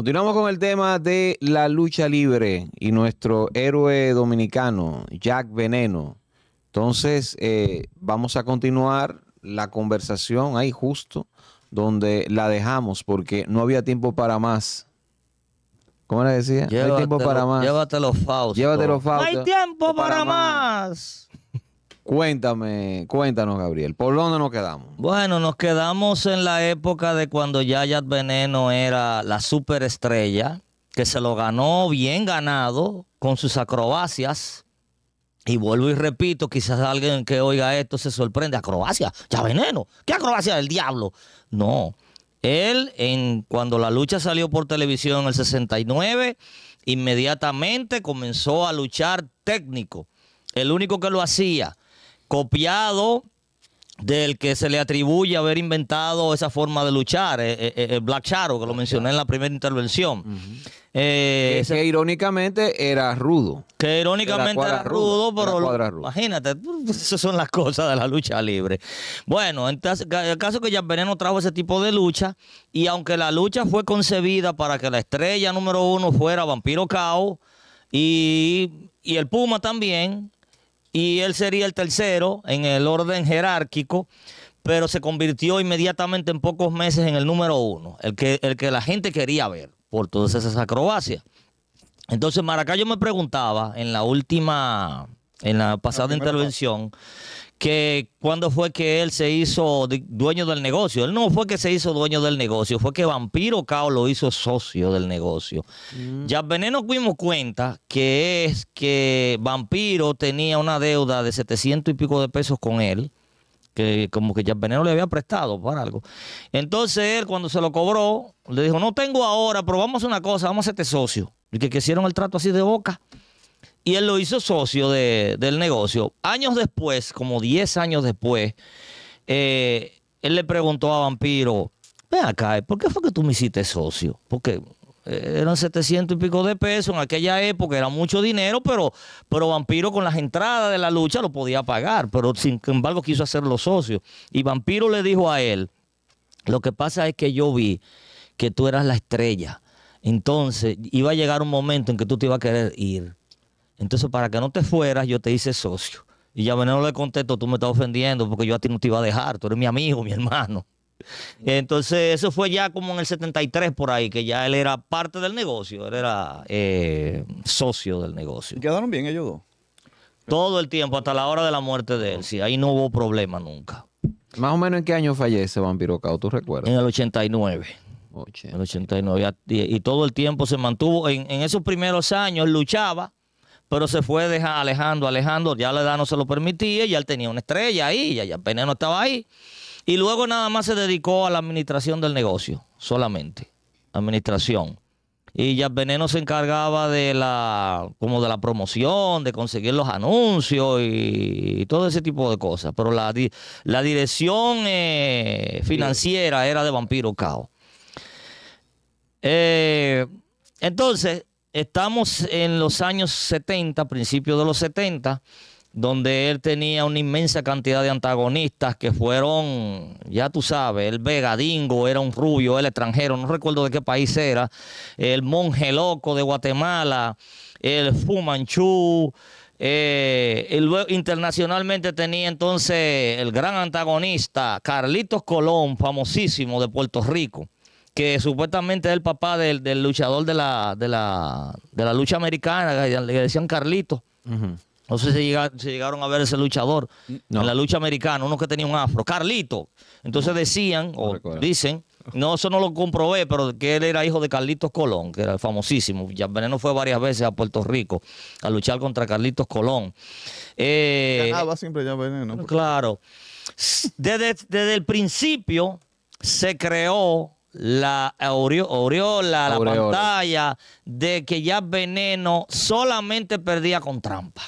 Continuamos con el tema de la lucha libre y nuestro héroe dominicano, Jack Veneno. Entonces, eh, vamos a continuar la conversación ahí justo donde la dejamos porque no había tiempo para más. ¿Cómo le decía? Llévatelo, para más. Llévatelo, hay tiempo para, más. Cuéntame, cuéntanos, Gabriel, ¿por dónde nos quedamos? Bueno, nos quedamos en la época de cuando Yayat Veneno era la superestrella, que se lo ganó bien ganado con sus acrobacias. Y vuelvo y repito, quizás alguien que oiga esto se sorprende. Acrobacia, ya veneno. ¿Qué acrobacia del diablo? No. Él, en, cuando la lucha salió por televisión en el 69, inmediatamente comenzó a luchar técnico. El único que lo hacía copiado del que se le atribuye haber inventado esa forma de luchar, eh, eh, eh, el Black Shadow, que lo mencioné en la primera intervención. que, irónicamente era rudo. Que irónicamente era, rudo, pero imagínate, pues, esas son las cosas de la lucha libre. Bueno, entonces, el caso es que ya Veneno trajo ese tipo de lucha, y aunque la lucha fue concebida para que la estrella número uno fuera Vampiro Cao y el Puma también, y él sería el tercero en el orden jerárquico, pero se convirtió inmediatamente en pocos meses en el número uno, el que, el que la gente quería ver por todas esas acrobacias. Entonces, Maracayo me preguntaba en la última, en la pasada intervención, que cuando fue que él se hizo dueño del negocio. Él no fue que se hizo dueño del negocio, fue que Vampiro Cao lo hizo socio del negocio. Mm. Ya Veneno dimos cuenta que es que Vampiro tenía una deuda de 700 y pico de pesos con él, que como que ya Veneno le había prestado para algo. Entonces él cuando se lo cobró, le dijo, no tengo ahora, pero vamos a una cosa, vamos a hacerte socio. Y que, que hicieron el trato así de boca y él lo hizo socio del negocio. Años después, como 10 años después, eh, él le preguntó a Vampiro, ven acá, ¿por qué fue que tú me hiciste socio? Porque eh, eran 700 y pico de pesos, en aquella época era mucho dinero, pero, pero Vampiro con las entradas de la lucha lo podía pagar, pero sin embargo quiso hacerlo socio. Y Vampiro le dijo a él, lo que pasa es que yo vi que tú eras la estrella, entonces iba a llegar un momento en que tú te ibas a querer ir entonces, para que no te fueras, yo te hice socio. Y ya Veneno le contesto, tú me estás ofendiendo porque yo a ti no te iba a dejar, tú eres mi amigo, mi hermano. Mm. Entonces, eso fue ya como en el 73 por ahí, que ya él era parte del negocio, él era eh, socio del negocio. ¿Quedaron bien ellos dos? Todo el tiempo, hasta la hora de la muerte de él, sí, ahí no hubo problema nunca. Más o menos en qué año fallece Vampiro Cao, ¿tú recuerdas? En el 89. En el 89. Y, todo el tiempo se mantuvo, en, en esos primeros años luchaba pero se fue deja, alejando, alejando, ya la edad no se lo permitía, ya él tenía una estrella ahí, ya, ya no estaba ahí. Y luego nada más se dedicó a la administración del negocio, solamente, administración. Y ya Veneno se encargaba de la, como de la promoción, de conseguir los anuncios y, todo ese tipo de cosas. Pero la, la dirección eh, financiera era de Vampiro Cao. Eh, entonces, estamos en los años 70, principios de los 70, donde él tenía una inmensa cantidad de antagonistas que fueron, ya tú sabes, el vegadingo era un rubio, el extranjero, no recuerdo de qué país era, el monje loco de Guatemala, el fumanchu eh, internacionalmente tenía entonces el gran antagonista Carlitos Colón, famosísimo de Puerto Rico que supuestamente es el papá del, luchador de la, lucha americana, le decían Carlito. No sé si, llegaron a ver ese luchador no. en la lucha americana, uno que tenía un afro, Carlito. Entonces decían, o dicen, no, eso no lo comprobé, pero que él era hijo de Carlitos Colón, que era famosísimo. Ya Veneno fue varias veces a Puerto Rico a luchar contra Carlitos Colón. Eh, claro. Desde, desde el principio se creó la aureola, la pantalla, de que ya Veneno solamente perdía con trampa.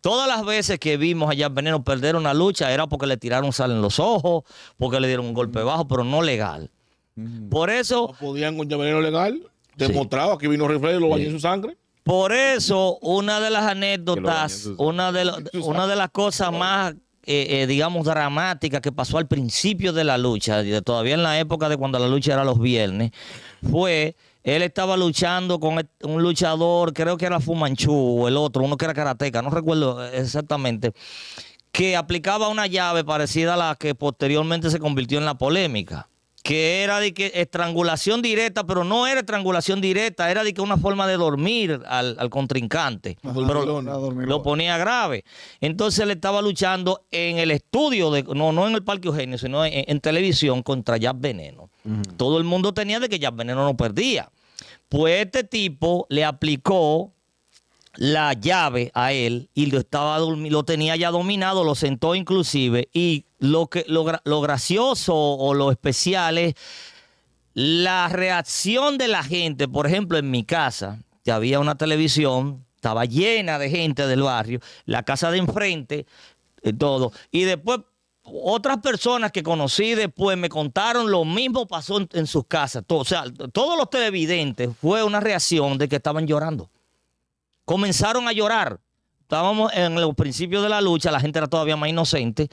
Todas las veces que vimos a Jack Veneno perder una lucha era porque le tiraron sal en los ojos, porque le dieron un golpe mm. bajo, pero no legal. Mm. Por eso. No podían con Jack Veneno legal. Demostraba que vino reflejo y lo bañó en su sangre. Por eso, una de las anécdotas, una de, una de las cosas más eh, eh, digamos, dramática que pasó al principio de la lucha, todavía en la época de cuando la lucha era los viernes, fue, él estaba luchando con e, un luchador, creo que era Fumanchu o el otro, uno que era karateca, no recuerdo exactamente, que aplicaba una llave parecida a la que posteriormente se convirtió en la polémica que era de que estrangulación directa, pero no era estrangulación directa, era de que una forma de dormir al, contrincante. lo ponía grave. Entonces él estaba luchando en el estudio, de, no, no en el Parque Eugenio, sino en, televisión contra Jazz Veneno. Todo el mundo tenía de que Jazz Veneno no perdía. Pues este tipo le aplicó la llave a él y lo, lo tenía ya dominado, lo sentó inclusive. Y lo, que, lo, gracioso o lo especial es la reacción de la gente. Por ejemplo, en mi casa, que había una televisión, estaba llena de gente del barrio, la casa de enfrente, eh, todo. Y después otras personas que conocí después me contaron lo mismo pasó en, sus casas. o sea, todos los televidentes fue una reacción de que estaban llorando comenzaron a llorar estábamos en los principios de la lucha, la gente era todavía más inocente,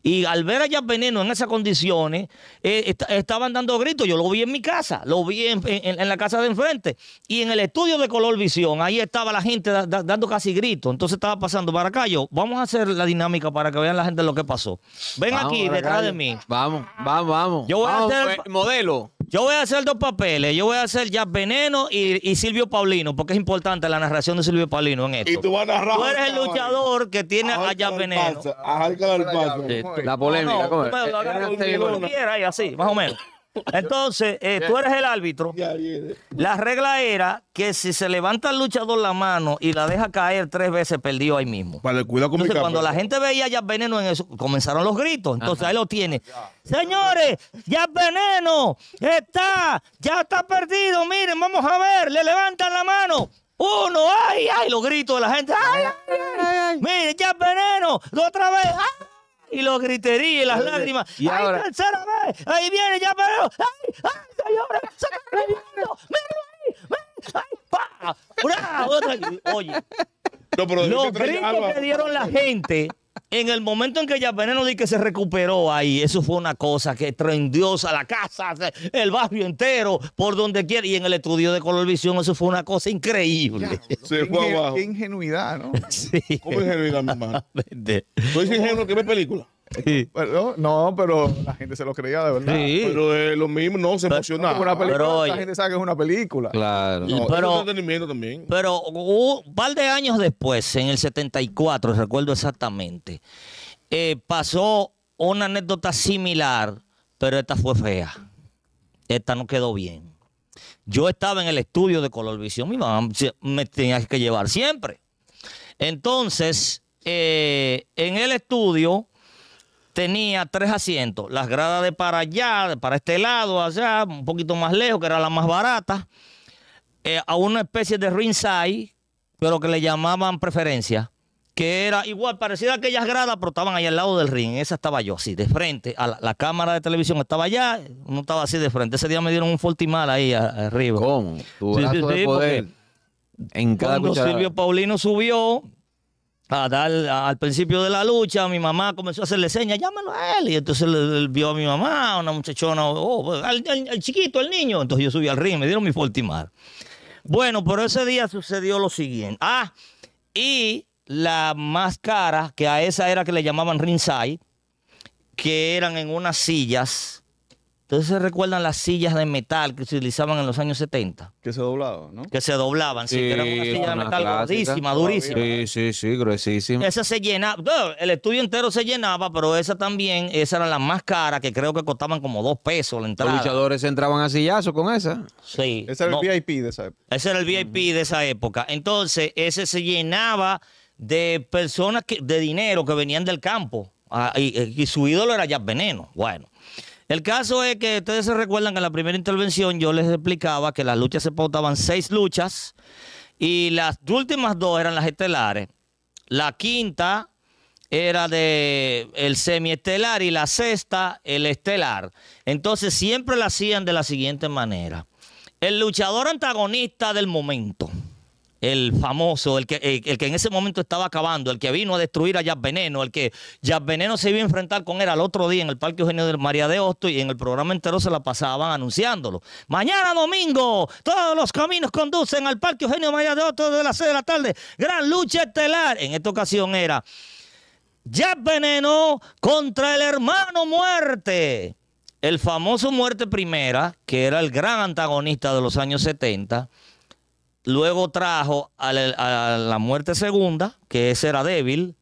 y al ver a Jazz Veneno en esas condiciones, eh, estaban dando gritos, yo lo vi en mi casa, lo vi en, la casa de enfrente, y en el estudio de Color Visión, ahí estaba la gente dando casi gritos, entonces estaba pasando para acá, yo, vamos a hacer la dinámica para que vean la gente lo que pasó. Ven aquí, detrás de mí. Vamos, vamos, vamos. Yo voy a hacer... Eh, modelo. Yo voy a hacer dos papeles. Yo voy a hacer Jazz Veneno y, Silvio Paulino, porque es importante la narración de Silvio Paulino en esto. Y tú vas a narrar el luchador que tiene allá veneno. La polémica, y así, más o menos. Entonces, eh, tú eres el árbitro. La regla era que si se levanta el luchador la mano y la deja caer tres veces, perdió ahí mismo. cuidado cuando la gente veía ya Veneno en eso, comenzaron los gritos. Entonces, ahí lo tiene. Señores, ya Veneno está, ya está perdido. Miren, vamos a ver, le levantan la mano uno, ay, ay, los gritos de la gente, ay, ay, ay, mire, ya veneno, otra vez, ay. Y los griterías y las lágrimas. Y ¡Ay, ahora... tercera vez! ¡Ahí viene, ya veneno! ¡Ay, ay, señores! ¡Se está viendo! ¡Míralo ahí! ¡Ay, pa! Otra... Oye, no, pero los gritos que dieron la gente en el momento en que ya Veneno dice que se recuperó ahí, eso fue una cosa que a la casa, el barrio entero, por donde quiera. Y en el estudio de Color Visión, eso fue una cosa increíble. se fue Qué ingenuidad, ¿no? Sí. ¿Cómo ingenuidad, mi hermano? ¿Tú ingenuo que ve películas? Eh, no, pero la gente se lo creía de verdad. Pero lo mismo, no, se la gente sabe que es una película. Claro. No, pero, entretenimiento también. Pero un par de años después, en el 74, recuerdo exactamente, eh, pasó una anécdota similar, pero esta fue fea. Esta no quedó bien. Yo estaba en el estudio de Colorvisión. Mi mamá me tenía que llevar siempre. Entonces, eh, en el estudio tenía tres asientos, las gradas de para allá, para este lado, allá, un poquito más lejos, que era la más barata, eh, a una especie de ringside, pero que le llamaban preferencia, que era igual, parecida a aquellas gradas, pero estaban ahí al lado del ring, esa estaba yo, así, de frente, a la, cámara de televisión estaba allá, no estaba así de frente, ese día me dieron un fortimal ahí arriba. ¿Cómo? poder en cuando Silvio Paulino subió, al principio de la lucha, mi mamá comenzó a hacerle señas, llámalo a él. Y entonces le vio a mi mamá, una muchachona, oh, el pues, chiquito, el niño. Entonces yo subí al ring, me dieron mi Fortimar. Bueno, pero ese día sucedió lo siguiente. Ah, y la más cara, que a esa era que le llamaban ringside, que eran en unas sillas entonces se recuerdan las sillas de metal que se utilizaban en los años 70. Que se doblaban, ¿no? Que se doblaban, sí, que eran una silla de metal durísima. Sí, sí, sí, gruesísima. Esa se llenaba, el estudio entero se llenaba, pero esa también, esa era la más cara, que creo que costaban como dos pesos la entrada. Los luchadores entraban a sillazo con esa. Sí. Ese era el VIP de esa época. Ese era el VIP de esa época. Entonces, ese se llenaba de personas de dinero que venían del campo. Ah, eh, y, su ídolo era ya Veneno. Bueno, el caso es que ustedes se recuerdan que en la primera intervención yo les explicaba que las luchas se pautaban seis luchas y las últimas dos eran las estelares. La quinta era de el semiestelar y la sexta el estelar. Entonces siempre la hacían de la siguiente manera. El luchador antagonista del momento el famoso, el que, eh, el, que en ese momento estaba acabando, el que vino a destruir a Jazz Veneno, el que Jazz Veneno se iba a enfrentar con él al otro día en el Parque Eugenio María de Osto y en el programa entero se la pasaban anunciándolo. Mañana domingo, todos los caminos conducen al Parque Eugenio María de Hosto de las 6 de la tarde. Gran lucha estelar. En esta ocasión era Jazz Veneno contra el hermano Muerte. El famoso Muerte Primera, que era el gran antagonista de los años 70 Luego trajo a la, muerte segunda, que ese era débil.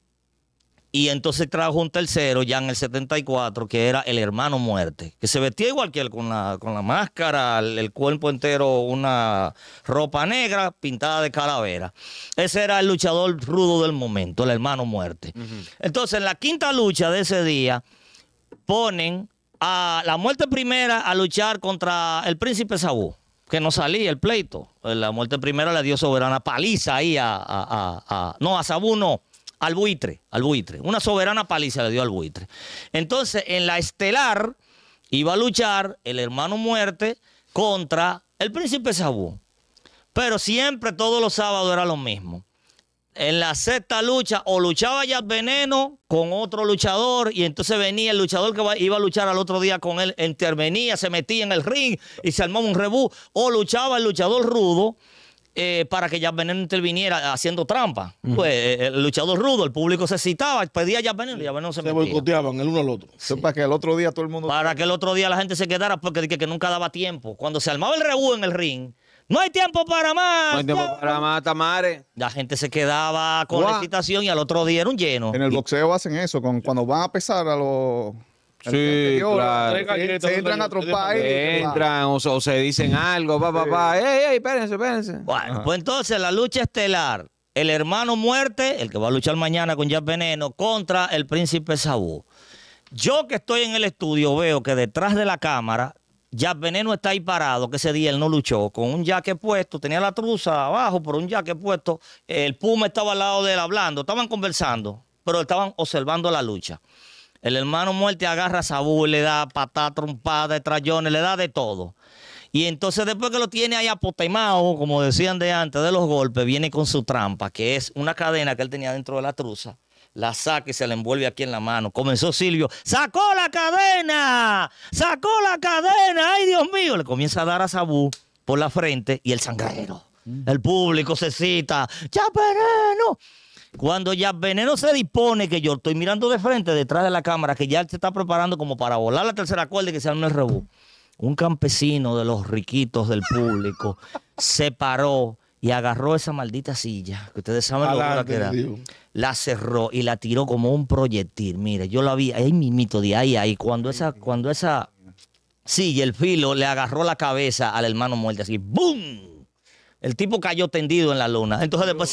Y entonces trajo un tercero ya en el 74, que era el hermano muerte, que se vestía igual que él, con la, máscara, el, cuerpo entero, una ropa negra pintada de calavera. Ese era el luchador rudo del momento, el hermano muerte. Entonces, en la quinta lucha de ese día, ponen a la muerte primera a luchar contra el príncipe Sabú que no salía el pleito. La muerte primera le dio soberana paliza ahí a, no a, a no, a al buitre, al buitre. Una soberana paliza le dio al buitre. Entonces, en la estelar iba a luchar el hermano muerte contra el príncipe Sabú. Pero siempre todos los sábados era lo mismo en la sexta lucha o luchaba ya veneno con otro luchador y entonces venía el luchador que iba a luchar al otro día con él, intervenía, se metía en el ring y se armaba un rebú o luchaba el luchador rudo. Eh, para que ya Veneno interviniera haciendo trampa. Pues eh, el luchador rudo, el público se citaba, pedía a Veneno y Jazz Veneno se, se boicoteaban el uno al otro. Para que el otro día todo el mundo. Para que el otro día la gente se quedara porque que, que nunca daba tiempo. Cuando se armaba el rebú en el ring, no hay tiempo para más. No hay tiempo para más, Tamare. La gente se quedaba con la excitación y al otro día era un lleno. En el boxeo hacen eso, cuando van a pesar a los... Sí, Se, entran a trompar Entran o, se dicen algo, Pa. Ey, ey, espérense, espérense. Bueno, pues entonces la lucha estelar. El hermano muerte, el que va a luchar mañana con Jack Veneno, contra el príncipe Saúl. Yo que estoy en el estudio veo que detrás de la cámara ya Veneno está ahí parado, que ese día él no luchó, con un jaque puesto, tenía la truza abajo, pero un jaque puesto, el Puma estaba al lado de él hablando, estaban conversando, pero estaban observando la lucha. El hermano muerte agarra a Sabu, le da patada, trompada, trayones, le da de todo. Y entonces después que lo tiene ahí apotemado, como decían de antes, de los golpes, viene con su trampa, que es una cadena que él tenía dentro de la truza la saque, y se la envuelve aquí en la mano. Comenzó Silvio, sacó la cadena, sacó la cadena, ay Dios mío, le comienza a dar a Sabú por la frente y el sangrero. Mm. El público se cita, ya veneno. Cuando ya Veneno se dispone, que yo estoy mirando de frente, detrás de la cámara, que ya se está preparando como para volar la tercera cuerda y que se un el rebú. Un campesino de los riquitos del público se paró y agarró esa maldita silla, que ustedes saben lo que era. La cerró y la tiró como un proyectil. Mire, yo la vi ahí mito de ahí ahí. Cuando esa, cuando esa silla, el filo, le agarró la cabeza al hermano muerto, así, ¡boom! El tipo cayó tendido en la luna. Entonces después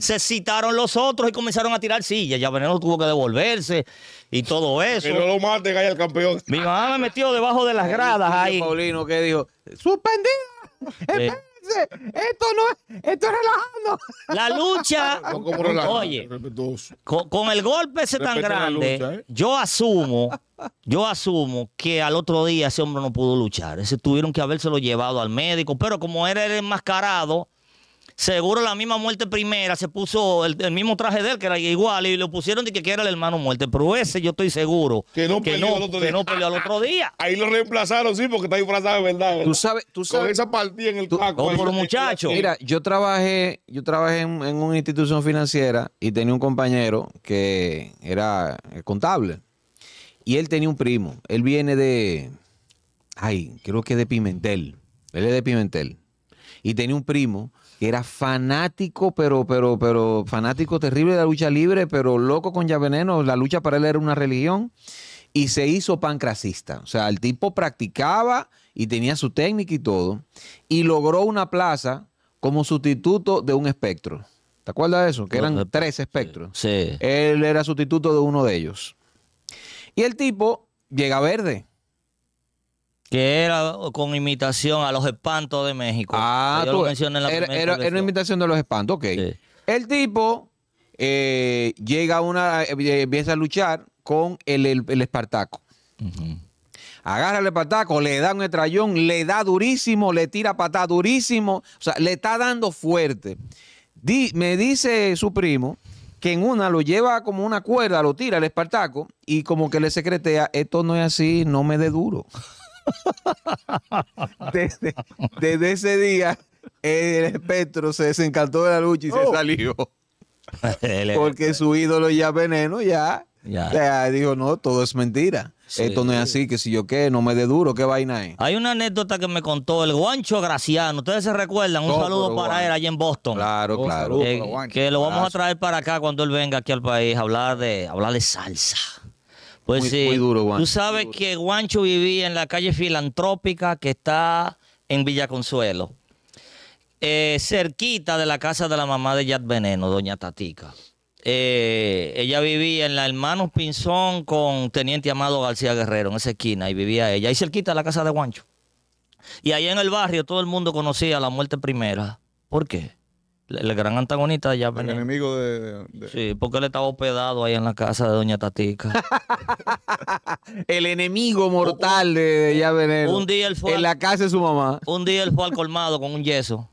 se, citaron los otros y comenzaron a tirar sillas. Ya Veneno tuvo que devolverse y todo eso. Pero lo maten, que el campeón. Mi mamá me metió debajo de las gradas ahí. Paulino que dijo, ¡suspendido! Eh, esto no es, esto relajando. La lucha, oye, con, el golpe ese tan grande, ¿eh? yo asumo, yo asumo que al otro día ese hombre no pudo luchar. Ese tuvieron que habérselo llevado al médico, pero como era el enmascarado, Seguro la misma muerte primera se puso el, mismo traje de él, que era igual, y lo pusieron de que, era el hermano muerte. Pero ese yo estoy seguro que no, peleó, no, al, otro día. al otro día. Ahí lo reemplazaron, sí, porque está disfrazado de verdad, Tú sabes, tú sabes. Con esa partida en el taco Por muchachos. Mira, yo trabajé, yo trabajé en, en una institución financiera y tenía un compañero que era eh, contable. Y él tenía un primo. Él viene de. Ay, creo que de Pimentel. Él es de Pimentel. Y tenía un primo que era fanático, pero, pero, pero, fanático terrible de la lucha libre, pero loco con ya veneno. La lucha para él era una religión. Y se hizo pancracista. O sea, el tipo practicaba y tenía su técnica y todo. Y logró una plaza como sustituto de un espectro. ¿Te acuerdas de eso? Que eran ah, tres espectros. Sí. Él era sustituto de uno de ellos. Y el tipo llega verde. Que era con imitación a los espantos de México. Ah, lo la era, era, una imitación de los espantos, ok. El tipo eh, llega a una, eh, empieza a luchar con el, Espartaco. Agarra el Espartaco, le da un estrayón le da durísimo, le tira patada durísimo, o sea, le está dando fuerte. me dice su primo que en una lo lleva como una cuerda, lo tira el Espartaco y como que le secretea, esto no es así, no me dé duro. Desde, ese día, el espectro se desencantó de la lucha y se oh. salió. Porque su ídolo ya veneno, ya, ya. dijo, no, todo es mentira. Esto no es así, que si yo qué, no me dé duro, qué vaina es. Hay una anécdota que me contó el Guancho Graciano. Ustedes se recuerdan, un saludo para él allá en Boston. Claro, claro. que lo vamos a traer para acá cuando él venga aquí al país a hablar de, hablar de salsa. Pues sí. Tú sabes que Guancho vivía en la calle filantrópica que está en Villa Consuelo. Eh, cerquita de la casa de la mamá de Yad Veneno, doña Tatica. Eh, ella vivía en la Hermanos Pinzón con Teniente Amado García Guerrero, en esa esquina, y vivía ella, ahí cerquita de la casa de Guancho. Y ahí en el barrio todo el mundo conocía la muerte primera. ¿Por qué? el gran antagonista ya venía. El enemigo de, Sí, porque él estaba hospedado ahí en la casa de Doña Tatica. el enemigo mortal de, ya En la casa de su mamá. Un día él fue al colmado con un yeso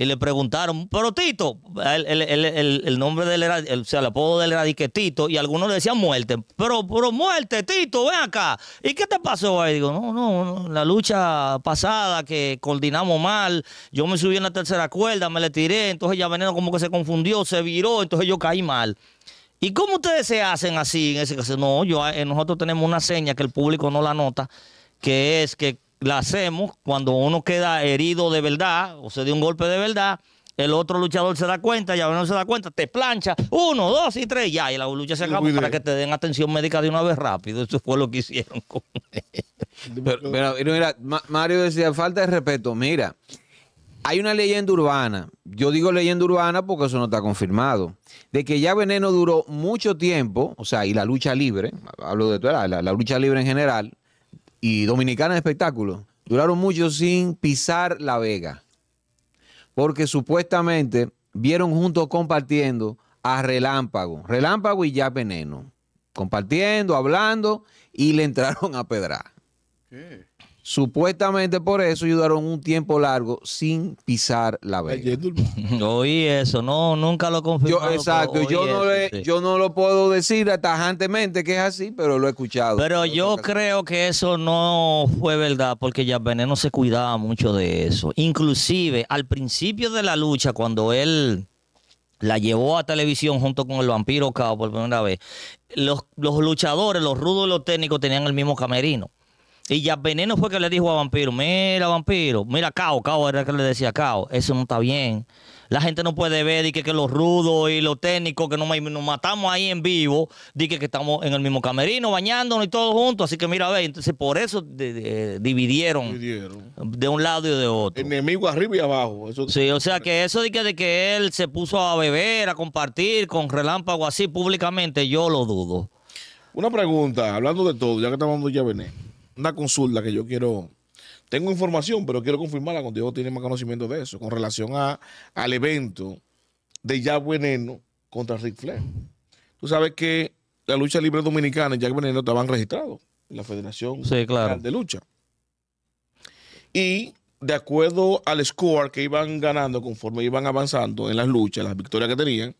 y le preguntaron, pero Tito, el, nombre del era, o sea, el apodo del era Tito, y algunos le decían muerte, pero, pero muerte, Tito, ven acá. ¿Y qué te pasó ahí? Digo, no, no, la lucha pasada que coordinamos mal, yo me subí en la tercera cuerda, me le tiré, entonces ya Veneno como que se confundió, se viró, entonces yo caí mal. ¿Y cómo ustedes se hacen así en ese caso? No, yo, eh, nosotros tenemos una seña que el público no la nota, que es que la hacemos cuando uno queda herido de verdad o se dio un golpe de verdad. El otro luchador se da cuenta, ya no se da cuenta, te plancha, uno, dos y tres, ya, y la lucha se acaba para que te den atención médica de una vez rápido. Eso fue lo que hicieron con él. Pero, Mario decía, falta de respeto, mira, hay una leyenda urbana. Yo digo leyenda urbana porque eso no está confirmado. De que ya Veneno duró mucho tiempo, o sea, y la lucha libre, hablo de toda la, lucha libre en general, y Dominicana de Espectáculo duraron mucho sin pisar La Vega, porque supuestamente vieron juntos compartiendo a Relámpago, Relámpago y ya Veneno, compartiendo, hablando y le entraron a Pedra. ¿Qué? Supuestamente por eso ayudaron un tiempo largo sin pisar la vela. Oí eso, no, nunca lo confirmé. Exacto, yo no, lo puedo decir atajantemente que es así, pero lo he escuchado. Pero yo creo que eso no fue verdad, porque ya Veneno se cuidaba mucho de eso. Inclusive, al principio de la lucha, cuando él la llevó a televisión junto con el vampiro Cabo por primera vez, los, los luchadores, los rudos y los técnicos tenían el mismo camerino. Y ya Veneno fue que le dijo a Vampiro, mira Vampiro, mira Cao, Cao era que le decía Cao, eso no está bien. La gente no puede ver que, los rudos y los técnicos que nos, matamos ahí en vivo, di que, estamos en el mismo camerino bañándonos y todos juntos, así que mira, ve, entonces por eso dividieron, de un lado y de otro. Enemigo arriba y abajo. Eso sí, o sea que eso de que, de que él se puso a beber, a compartir con relámpago así públicamente, yo lo dudo. Una pregunta, hablando de todo, ya que estamos ya de una consulta que yo quiero. Tengo información, pero quiero confirmarla cuando Diego tiene más conocimiento de eso, con relación a, al evento de Jack Veneno contra Rick Flair. Tú sabes que la lucha libre dominicana y Jack Veneno estaban registrados en la Federación de Lucha. Y de acuerdo al score que iban ganando conforme iban avanzando en las luchas, las victorias que tenían,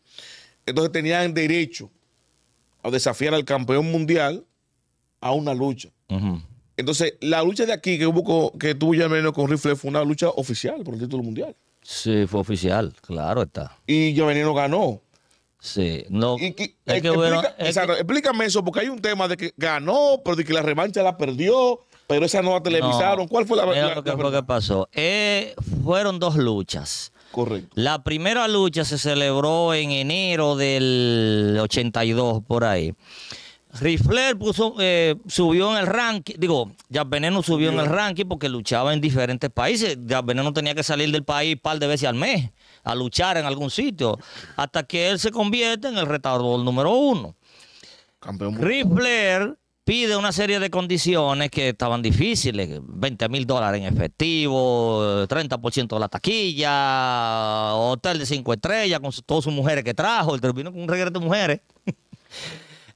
entonces tenían derecho a desafiar al campeón mundial a una lucha. ajá entonces, la lucha de aquí que que tuvo ya menos con Rifle fue una lucha oficial por el título mundial. Sí, fue oficial, claro está. Y ya ganó. Sí, no. Explícame eso, porque hay un tema de que ganó, pero de que la revancha la perdió, pero esa no la televisaron. ¿Cuál fue la verdad? lo que, pasó. Eh, fueron dos luchas. Correcto. La primera lucha se celebró en enero del 82, por ahí. Rifler puso, eh, subió en el ranking, digo, ya Veneno subió en el ranking porque luchaba en diferentes países. Ya Veneno tenía que salir del país un par de veces al mes a luchar en algún sitio, hasta que él se convierte en el retador número uno. Campeón. Rifler pide una serie de condiciones que estaban difíciles, 20 mil dólares en efectivo, 30% de la taquilla, hotel de cinco estrellas con todas sus mujeres que trajo, El terminó con un regreso de mujeres.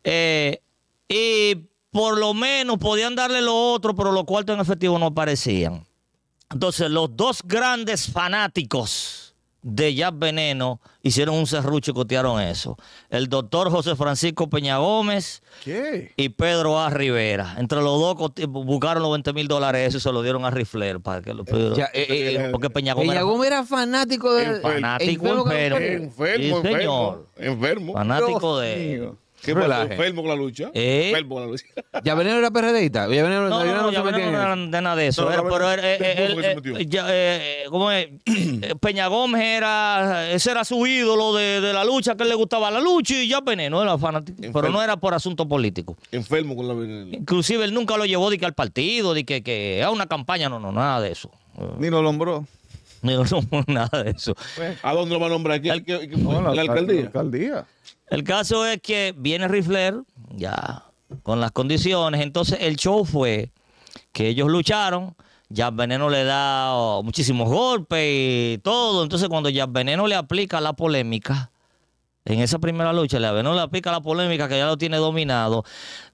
Eh, y por lo menos podían darle lo otro, pero los cuartos en efectivo no aparecían. Entonces, los dos grandes fanáticos de Jazz Veneno hicieron un serrucho y cotearon eso. El doctor José Francisco Peña Gómez y Pedro A. Rivera. Entre los dos eh, buscaron los 20 mil dólares eso y se lo dieron a Rifler. Para que lo, eh, eh, porque Peña Gómez, era, fanático de... Fanático enfermo. Enfermo, enfermo. Fanático de... ¿Qué pasó? Enfermo con la lucha. Eh. Enfermo con la lucha. venía era perredita. no, no, no, Yavenero no nada de eso. él, eh, ¿cómo es? Peña Gómez era, ese era su ídolo de, de la lucha, que él le gustaba la lucha y ya veneno era fanático. Pero no era por asunto político. Enfermo con la veneno. Inclusive él nunca lo llevó de que al partido, de que, que a una campaña, no, no, nada de eso. Ni lo nombró. No, nombró nada de eso. Pues, ¿A dónde lo va a nombrar? aquí? la, alcaldía. La alcaldía. El caso es que viene Rifler, ya con las condiciones. Entonces el show fue que ellos lucharon. ya Veneno le da oh, muchísimos golpes y todo. Entonces cuando ya Veneno le aplica la polémica, en esa primera lucha, le Veneno le aplica la polémica que ya lo tiene dominado.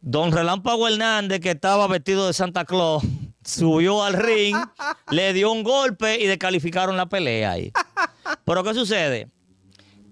Don Relámpago Hernández, que estaba vestido de Santa Claus, subió al ring, le dio un golpe y descalificaron la pelea ahí. Pero ¿qué sucede?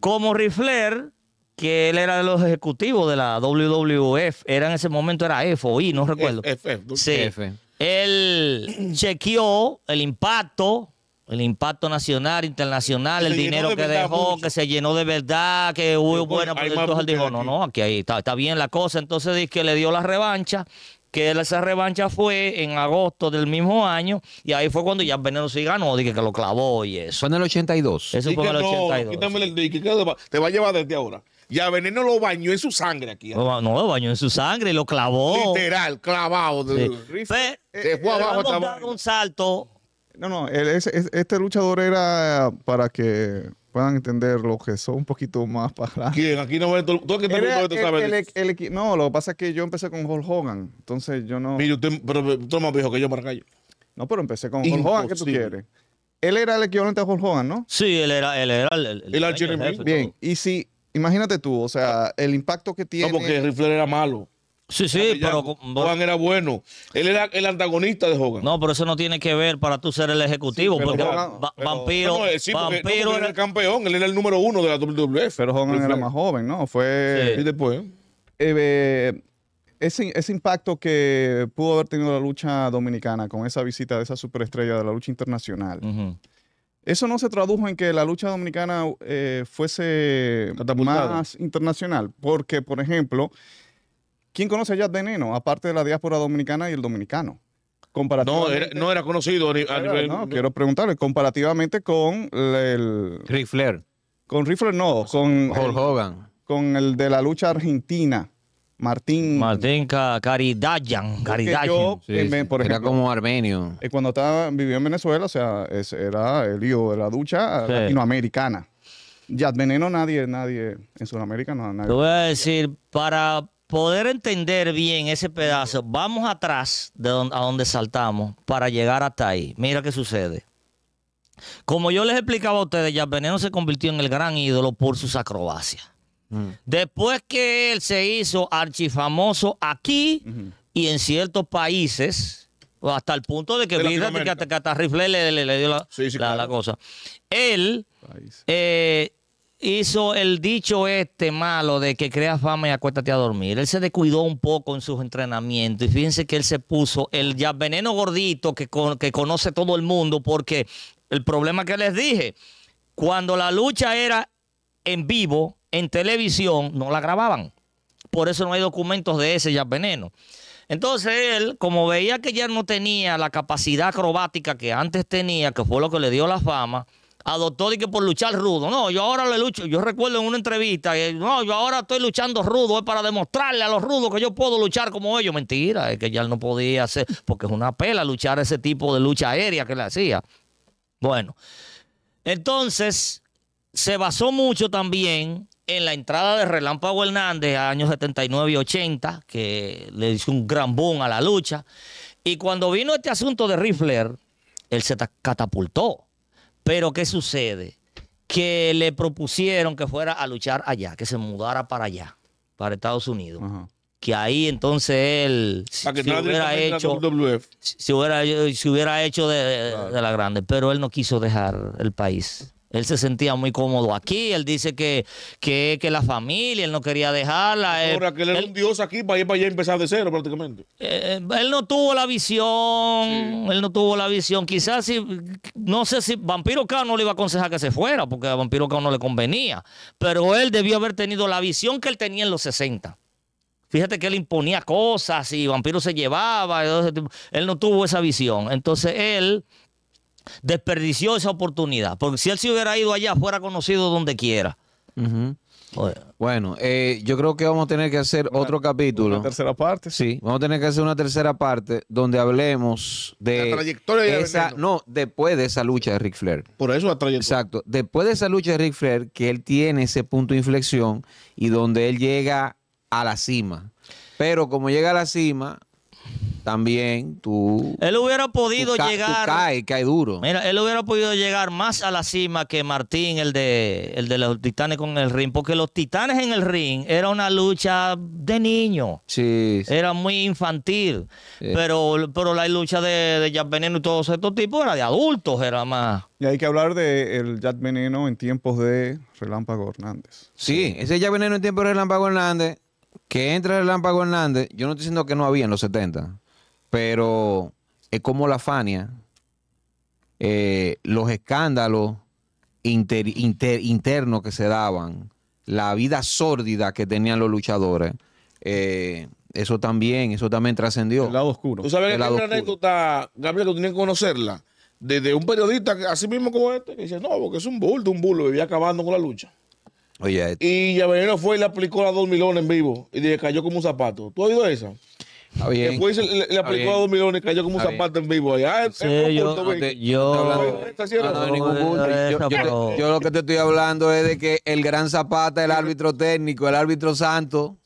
Como Rifler que él era de los ejecutivos de la WWF, era en ese momento era FOI, no recuerdo. F, sí. F. Él chequeó el impacto, el impacto nacional, internacional, el dinero que dejó, que se llenó de verdad, que hubo buenos productos. Él dijo, no, no, aquí ahí está, bien la cosa. Entonces dice que le dio la revancha que esa revancha fue en agosto del mismo año y ahí fue cuando ya Veneno sí ganó, dije que lo clavó y eso. Fue en el 82. Eso fue en el 82. te va a llevar desde ahora y a Veneno lo bañó en su sangre aquí. No, lo bañó en su sangre, lo clavó. Literal, clavado. Sí. Fe, se fue eh, abajo. un salto. No, no, este luchador era para que puedan entender lo que son un poquito más para ¿Quién? Aquí no ves tú, que el, no, lo que pasa es que yo empecé con Hulk Hogan, entonces yo no. Mira, pero tú más viejo que yo, para callo. No, pero empecé con Hulk Hogan, ¿qué tú quieres? Él era el equivalente a Hulk Hogan, ¿no? Sí, él era, él era el, el, el Bien, y si Imagínate tú, o sea, el impacto que tiene. No, porque Rifler era malo. Sí, sí, pero Juan era bueno. Él era el antagonista de Hogan. No, pero eso no tiene que ver para tú ser el ejecutivo, Vampiro, Vampiro era, el campeón, él era el número uno de la WWF. Pero Hogan era más joven, ¿no? Fue y después. Eh, ese, impacto que pudo haber tenido la lucha dominicana con esa visita de esa superestrella de la lucha internacional. Eso no se tradujo en que la lucha dominicana eh, fuese más internacional, porque, por ejemplo, ¿quién conoce a Jazz Veneno, aparte de la diáspora dominicana y el dominicano? No no era conocido a, nivel. No, quiero preguntarle, comparativamente con el. rifler Con Riffler no, con. Hulk Hogan. Con el de la lucha argentina. Martín. Martín Caridayan. Eh, por era como armenio. Y eh, cuando estaba, vivió en Venezuela, o sea, era el hijo de la ducha latinoamericana. Ya veneno nadie, nadie en Sudamérica no nadie. Te voy a decir, para poder entender bien ese pedazo, vamos atrás de donde, a donde saltamos para llegar hasta ahí. Mira qué sucede. Como yo les explicaba a ustedes, ya Veneno se convirtió en el gran ídolo por sus acrobacias. Después que él se hizo archifamoso aquí y en ciertos países, hasta el punto de que hasta, Rifle le, dio la, cosa. Él eh, hizo el dicho este malo de que crea fama y acuéstate a dormir. Él se descuidó un poco en sus entrenamientos y fíjense que él se puso el ya veneno gordito que, que conoce todo el mundo porque el problema que les dije, cuando la lucha era en vivo, en televisión no la grababan. Por eso no hay documentos de ese ya veneno. Entonces él, como veía que ya no tenía la capacidad acrobática que antes tenía, que fue lo que le dio la fama, adoptó y que por luchar rudo. No, yo ahora le lucho. Yo recuerdo en una entrevista, no, yo ahora estoy luchando rudo, es para demostrarle a los rudos que yo puedo luchar como ellos. Mentira, es que ya no podía hacer, porque es una pela luchar ese tipo de lucha aérea que le hacía. Bueno, entonces se basó mucho también en la entrada de Relámpago Hernández, años 79 y 80, que le hizo un gran boom a la lucha. Y cuando vino este asunto de Riffler, él se catapultó. Pero ¿qué sucede? Que le propusieron que fuera a luchar allá, que se mudara para allá, para Estados Unidos. Que ahí entonces él se hubiera hecho, si hubiera, hecho de, de la grande, pero él no quiso dejar el país él se sentía muy cómodo aquí. Él dice que, que, la familia, él no quería dejarla. Eh, Ahora él, que él era un dios aquí para ir para allá empezar de cero prácticamente. Eh, eh, él no tuvo la visión. Él no tuvo la visión. Quizás si, no sé si Vampiro K no le iba a aconsejar que se fuera, porque a Vampiro K no le convenía. Pero él debió haber tenido la visión que él tenía en los 60. Fíjate que él imponía cosas y Vampiro se llevaba. Él no tuvo esa visión. Entonces él desperdició esa oportunidad. Porque si él se hubiera ido allá, fuera conocido donde quiera. Bueno, eh, yo creo que vamos a tener que hacer otro capítulo. Una tercera parte. Sí, vamos a tener que hacer una tercera parte donde hablemos de la trayectoria esa, no, después de esa lucha de Ric Flair. Por eso la trayectoria. Exacto, después de esa lucha de Ric Flair que él tiene ese punto de inflexión y donde él llega a la cima. Pero como llega a la cima, también tú. Él hubiera podido llegar. Tú cae, cae duro. él hubiera podido llegar más a la cima que Martín, el de, de los titanes con el ring, porque los titanes en el ring era una lucha de niño. Sí. Era muy infantil. Pero, pero la lucha de, de Jack Veneno y todos estos tipos era de adultos, era más. Y hay que hablar de el Jack Veneno en tiempos de Relámpago Hernández. Sí, ese Jack Veneno en tiempos de Relámpago Hernández que entra Relámpago Hernández, yo no estoy diciendo que no había en los 70 pero es como la Fania, eh, los escándalos inter, internos que se daban, la vida sórdida que tenían los luchadores, eh, eso también, eso también trascendió. El lado oscuro. Tú sabes que una anécdota, Gabriel, que tú tienes que conocerla, Desde un periodista, así mismo como este, que dice, no, porque es un bulto, un bulo, vivía acabando con la lucha. Oye, y no fue y le aplicó la dos milones en vivo y le cayó como un zapato. ¿Tú has oído esa? Después le, aplicó a dos millones, cayó como un zapato en vivo. sí, yo, lo que te estoy hablando es de que el gran Zapata, el árbitro técnico, el árbitro santo,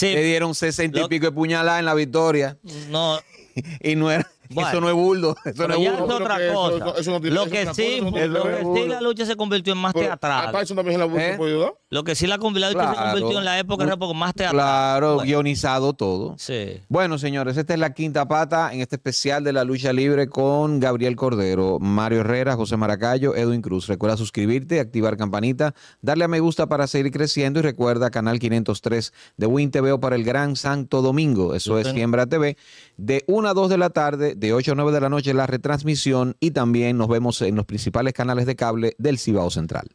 le dieron sesenta y pico de puñalada en la victoria. No. Y no era, eso no es burdo. Eso no es otra cosa. lo que sí, lo que sí la lucha se convirtió en más Pero, teatral. ¿Eso también es la ¿Eh? ayudar? Lo que sí la compilado y que se convirtió en la época era un poco más teatral. Claro, guionizado todo. Sí. Bueno, señores, esta es la quinta pata en este especial de la lucha libre con Gabriel Cordero, Mario Herrera, José Maracayo, Edwin Cruz. Recuerda suscribirte, activar campanita, darle a me gusta para seguir creciendo y recuerda Canal 503 de Win TV para el Gran Santo Domingo. Eso es Siembra TV. De 1 a 2 de la tarde, de 8 a 9 de la noche la retransmisión y también nos vemos en los principales canales de cable del Cibao Central.